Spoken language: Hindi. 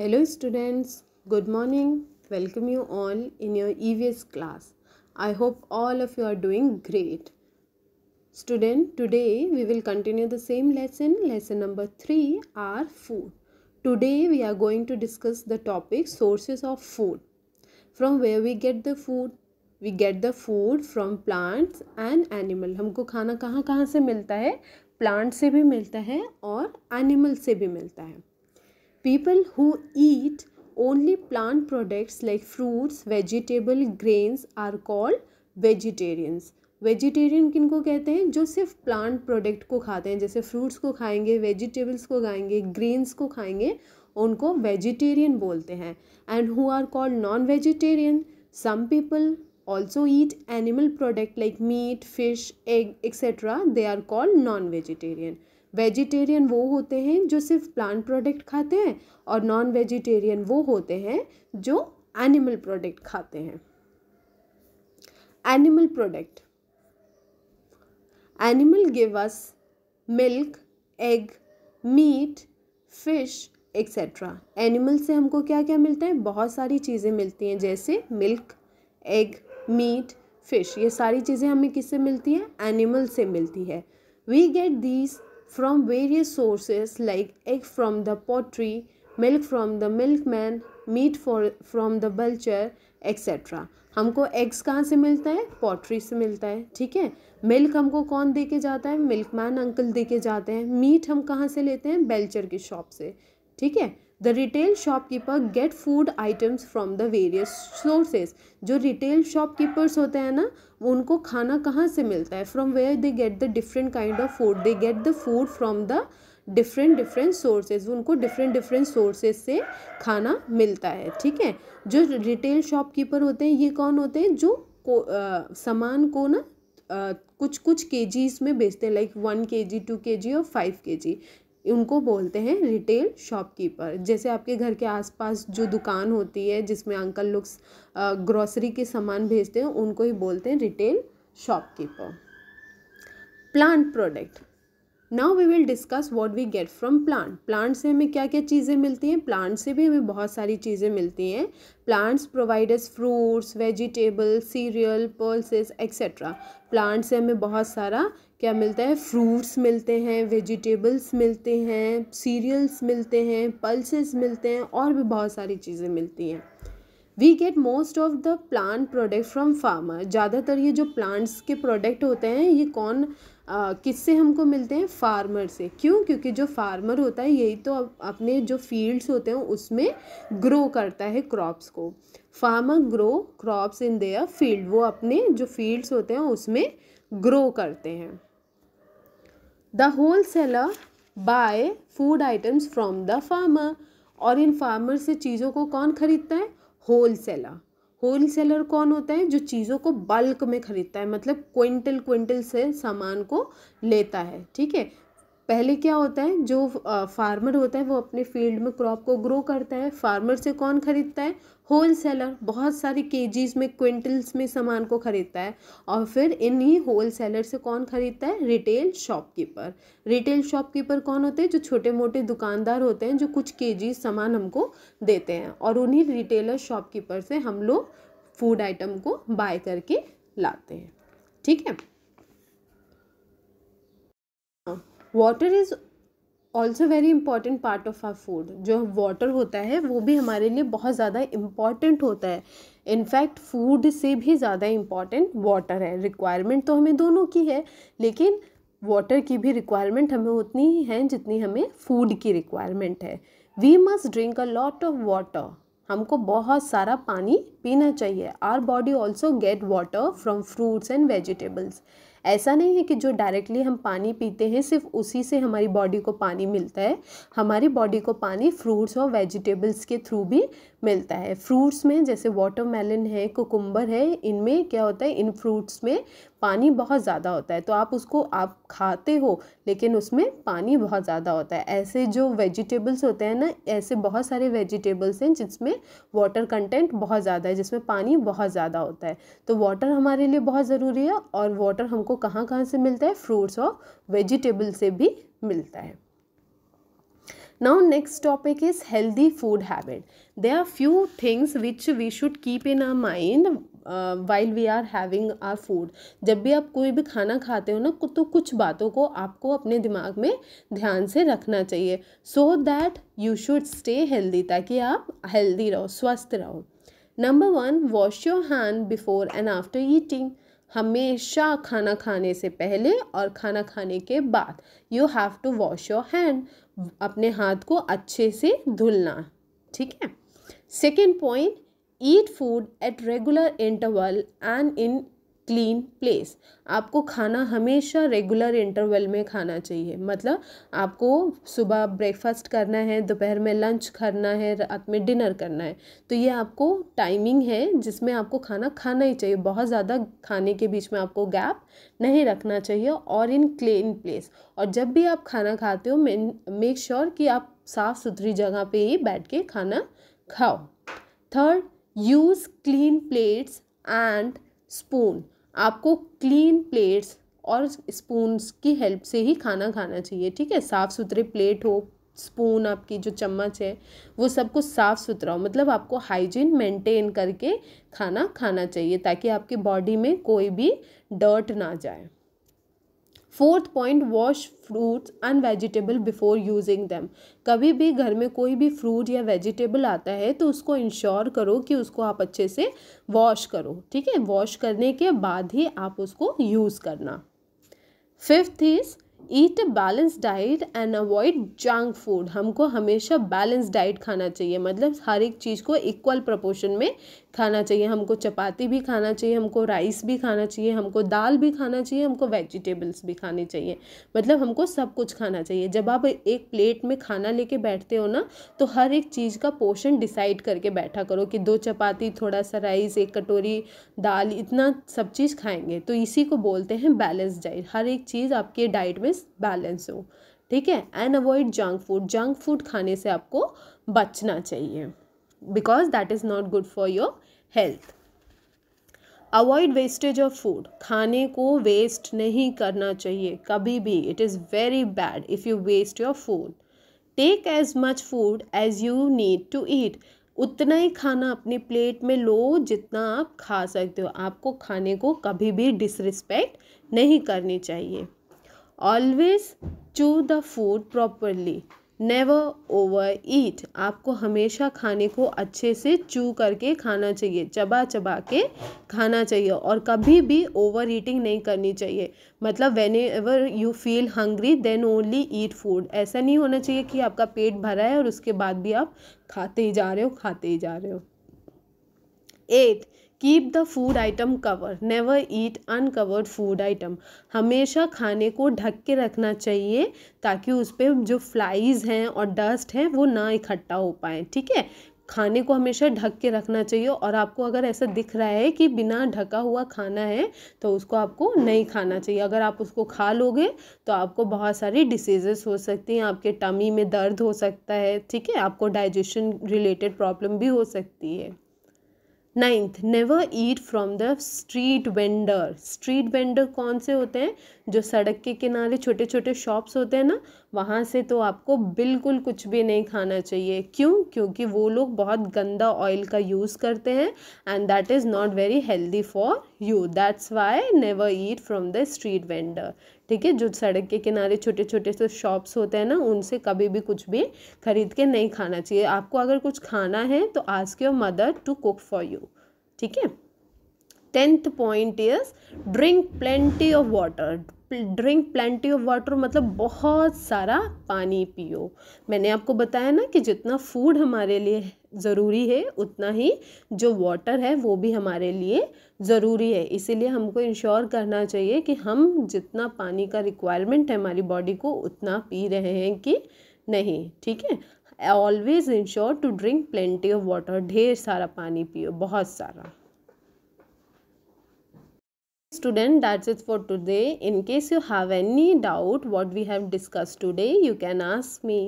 hello students good morning welcome you all in your EVS class I hope all of you are doing great student today we will continue the same lesson lesson number three our food today we are going to discuss the topic sources of food from where we get the food we get the food from plants and animal हमको खाना कहाँ कहाँ से मिलता है प्लांट से भी मिलता है और एनिमल से भी मिलता है people who eat only plant products like fruits vegetable grains are called vegetarians vegetarian किन को कहते हैं जो सिर्फ प्लांट प्रोडक्ट को खाते हैं जैसे फ्रूट्स को खाएंगे वेजिटेबल्स को खाएंगे ग्रेन्स को खाएंगे उनको वेजिटेरियन बोलते हैं and who are called non vegetarian some people also eat animal product like meat fish egg etcetera they are called non vegetarian vegetarian वो होते हैं जो सिर्फ प्लांट प्रोडक्ट खाते हैं और नॉन वेजिटेरियन वो होते हैं जो एनिमल प्रोडक्ट खाते हैं animal product animal give us milk egg meat fish etcetera animal से हमको क्या क्या मिलता है बहुत सारी चीज़ें मिलती हैं जैसे मिल्क एग मीट फिश ये सारी चीज़ें हमें किससे मिलती हैं एनिमल से मिलती है we get these from various sources like egg from the pottery, milk from the milkman, meat for, from the vulture, etc हमको एग्स कहाँ से मिलता है पॉटरी से मिलता है ठीक है मिल्क हमको कौन दे के जाता है मिल्क मैन अंकल दे के जाते हैं मीट हम कहाँ से लेते हैं बेल्चर की शॉप से ठीक है the retail shopkeeper get food items from the various sources जो रिटेल शॉपकीपर्स होते हैं ना उनको खाना कहाँ से मिलता है from where they get the different kind of food they get the food from the different different sources उनको डिफरेंट डिफरेंट सोर्सेज से खाना मिलता है ठीक है जो रिटेल शॉपकीपर होते हैं ये कौन होते हैं जो को, आ, सामान को ना कुछ कुछ के में बेचते हैं लाइक वन के जी टू के जी और फाइव के जी उनको बोलते हैं रिटेल शॉपकीपर जैसे आपके घर के आसपास जो दुकान होती है जिसमें अंकल लोग ग्रॉसरी के सामान भेजते हैं उनको ही बोलते हैं retail shopkeeper plant product now we will discuss what we get from plant plant से हमें क्या क्या चीज़ें मिलती हैं प्लांट से भी हमें बहुत सारी चीज़ें मिलती हैं plants providers fruits vegetable cereal pulses etcetera plant से हमें बहुत सारा क्या मिलता है फ्रूट्स मिलते हैं वेजिटेबल्स मिलते हैं सीरियल्स मिलते हैं पल्सेस मिलते हैं और भी बहुत सारी चीज़ें मिलती हैं we get most of the plant product from farmer ज़्यादातर ये जो प्लांट्स के प्रोडक्ट होते हैं ये कौन किससे हमको मिलते हैं फार्मर से क्यों क्योंकि जो फार्मर होता है यही तो अपने जो फील्ड्स होते हैं उसमें ग्रो करता है क्रॉप्स को farmer grow crops in their field वो अपने जो फील्ड्स होते हैं उसमें ग्रो करते हैं the wholesaler buy food items from the farmer और इन फार्मर से चीज़ों को कौन ख़रीदता है होल सेलर होल सेलर कौन होता है जो चीज़ों को बल्क में ख़रीदता है मतलब क्विंटल क्विंटल से सामान को लेता है ठीक है पहले क्या होता है जो फार्मर होता है वो अपने फील्ड में क्रॉप को ग्रो करता है फार्मर से कौन ख़रीदता है होल सेलर बहुत सारे केजीज में क्विंटल्स में सामान को ख़रीदता है और फिर इन्हीं होल सेलर से कौन ख़रीदता है रिटेल शॉपकीपर रिटेल शॉपकीपर कौन होते हैं जो छोटे मोटे दुकानदार होते हैं जो कुछ केजीज सामान हमको देते हैं और उन्हीं रिटेलर शॉपकीपर से हम लोग फूड आइटम को बाय करके लाते हैं ठीक है water is also very important part of our food जो वाटर होता है वो भी हमारे लिए बहुत ज़्यादा इम्पॉर्टेंट होता है इनफैक्ट फूड से भी ज़्यादा इम्पॉर्टेंट वाटर है रिक्वायरमेंट तो हमें दोनों की है लेकिन वाटर की भी रिक्वायरमेंट हमें उतनी ही है जितनी हमें फूड की रिक्वायरमेंट है we must drink a lot of water हमको बहुत सारा पानी पीना चाहिए our body also get water from fruits and vegetables ऐसा नहीं है कि जो डायरेक्टली हम पानी पीते हैं सिर्फ उसी से हमारी बॉडी को पानी मिलता है हमारी बॉडी को पानी फ्रूट्स और वेजिटेबल्स के थ्रू भी मिलता है फ्रूट्स में जैसे वाटरमेलन है कोकुम्बर है इनमें क्या होता है इन फ्रूट्स में पानी बहुत ज़्यादा होता है तो आप उसको आप खाते हो लेकिन उसमें पानी बहुत ज़्यादा होता है ऐसे जो वेजिटेबल्स होते हैं ना ऐसे बहुत सारे वेजिटेबल्स हैं जिसमें वाटर कंटेंट बहुत ज़्यादा है जिसमें पानी बहुत ज़्यादा होता है तो वाटर हमारे लिए बहुत ज़रूरी है और वाटर हमको कहाँ कहाँ से मिलता है फ्रूट्स और वेजिटेबल से भी मिलता है now next topic is healthy food habit there are few things which we should keep in our mind while we are having our food जब भी आप कोई भी खाना खाते हो ना तो कुछ बातों को आपको अपने दिमाग में ध्यान से रखना चाहिए so that you should stay healthy ताकि आप हेल्दी रहो स्वस्थ रहो number one wash your hand before and after eating हमेशा खाना खाने से पहले और खाना खाने के बाद you have to wash your hand अपने हाथ को अच्छे से धुलना ठीक है second point eat food at regular interval and in clean place आपको खाना हमेशा रेगुलर इंटरवल में खाना चाहिए मतलब आपको सुबह ब्रेकफास्ट करना है दोपहर में लंच करना है रात में डिनर करना है तो ये आपको टाइमिंग है जिसमें आपको खाना खाना ही चाहिए बहुत ज़्यादा खाने के बीच में आपको गैप नहीं रखना चाहिए और इन क्लीन प्लेस और जब भी आप खाना खाते हो मेक श्योर sure कि आप साफ़ सुथरी जगह पर ही बैठ के खाना खाओ third use clean plates and spoon आपको क्लीन प्लेट्स और स्पून्स की हेल्प से ही खाना खाना चाहिए ठीक है साफ़ सुथरे प्लेट हो स्पून आपकी जो चम्मच है वो सब कुछ साफ़ सुथरा हो मतलब आपको हाइजीन मेंटेन करके खाना खाना चाहिए ताकि आपकी बॉडी में कोई भी डर्ट ना जाए fourth point wash fruits and vegetable before using them कभी भी घर में कोई भी फ्रूट या वेजिटेबल आता है तो उसको इंश्योर करो कि उसको आप अच्छे से वॉश करो ठीक है वॉश करने के बाद ही आप उसको यूज़ करना fifth is eat a balance diet and avoid junk food हमको हमेशा बैलेंस डाइट खाना चाहिए मतलब हर एक चीज़ को इक्वल प्रपोर्शन में खाना चाहिए हमको चपाती भी खाना चाहिए हमको राइस भी खाना चाहिए हमको दाल भी खाना चाहिए हमको वेजिटेबल्स भी खाने चाहिए मतलब हमको सब कुछ खाना चाहिए जब आप एक प्लेट में खाना लेके बैठते हो ना तो हर एक चीज़ का पोर्शन डिसाइड करके बैठा करो कि दो चपाती थोड़ा सा राइस एक कटोरी दाल इतना सब चीज़ खाएंगे तो इसी को बोलते हैं बैलेंस डाइट हर एक चीज़ आपके डाइट में बैलेंस हो ठीक है and avoid junk food junk food खाने से आपको बचना चाहिए because that is not good for your health avoid wastage of food खाने को वेस्ट नहीं करना चाहिए कभी भी it is very bad if you waste your food take as much food as you need to eat उतना ही खाना अपनी प्लेट में लो जितना आप खा सकते हो आपको खाने को कभी भी डिसरिस्पेक्ट नहीं करनी चाहिए always chew the food properly never overeat आपको हमेशा खाने को अच्छे से चू करके खाना चाहिए चबा चबा के खाना चाहिए और कभी भी ओवर ईटिंग नहीं करनी चाहिए मतलब whenever you feel hungry then only eat food ऐसा नहीं होना चाहिए कि आपका पेट भरा है और उसके बाद भी आप खाते ही जा रहे हो खाते ही जा रहे हो eight keep the food item cover never eat uncovered food item हमेशा खाने को ढक के रखना चाहिए ताकि उस पर जो फ्लाइज़ हैं और डस्ट हैं वो ना इकट्ठा हो पाए ठीक है खाने को हमेशा ढक के रखना चाहिए और आपको अगर ऐसा दिख रहा है कि बिना ढका हुआ खाना है तो उसको आपको नहीं खाना चाहिए अगर आप उसको खा लोगे तो आपको बहुत सारी डिसीजेस हो सकती हैं आपके टमी में दर्द हो सकता है ठीक है आपको डाइजेशन रिलेटेड प्रॉब्लम भी हो सकती है ninth never eat from the street vendor street vendor कौन से होते हैं जो सड़क के किनारे छोटे छोटे शॉप्स होते हैं ना वहाँ से तो आपको बिल्कुल कुछ भी नहीं खाना चाहिए क्यों क्योंकि वो लोग बहुत गंदा ऑयल का यूज़ करते हैं and that is not very healthy for you that's why never eat from the street vendor ठीक है जो सड़क के किनारे छोटे छोटे से शॉप्स होते हैं ना उनसे कभी भी कुछ भी खरीद के नहीं खाना चाहिए आपको अगर कुछ खाना है तो ask your mother to cook for you ठीक है tenth point is drink plenty of water drink plenty of water मतलब बहुत सारा पानी पियो मैंने आपको बताया ना कि जितना फूड हमारे लिए ज़रूरी है उतना ही जो वाटर है वो भी हमारे लिए ज़रूरी है इसीलिए हमको इंश्योर करना चाहिए कि हम जितना पानी का रिक्वायरमेंट है हमारी बॉडी को उतना पी रहे हैं कि नहीं ठीक है always ensure to drink plenty of water ढेर सारा पानी पियो बहुत सारा student that's it for today in case you have any doubt what we have discussed today you can ask me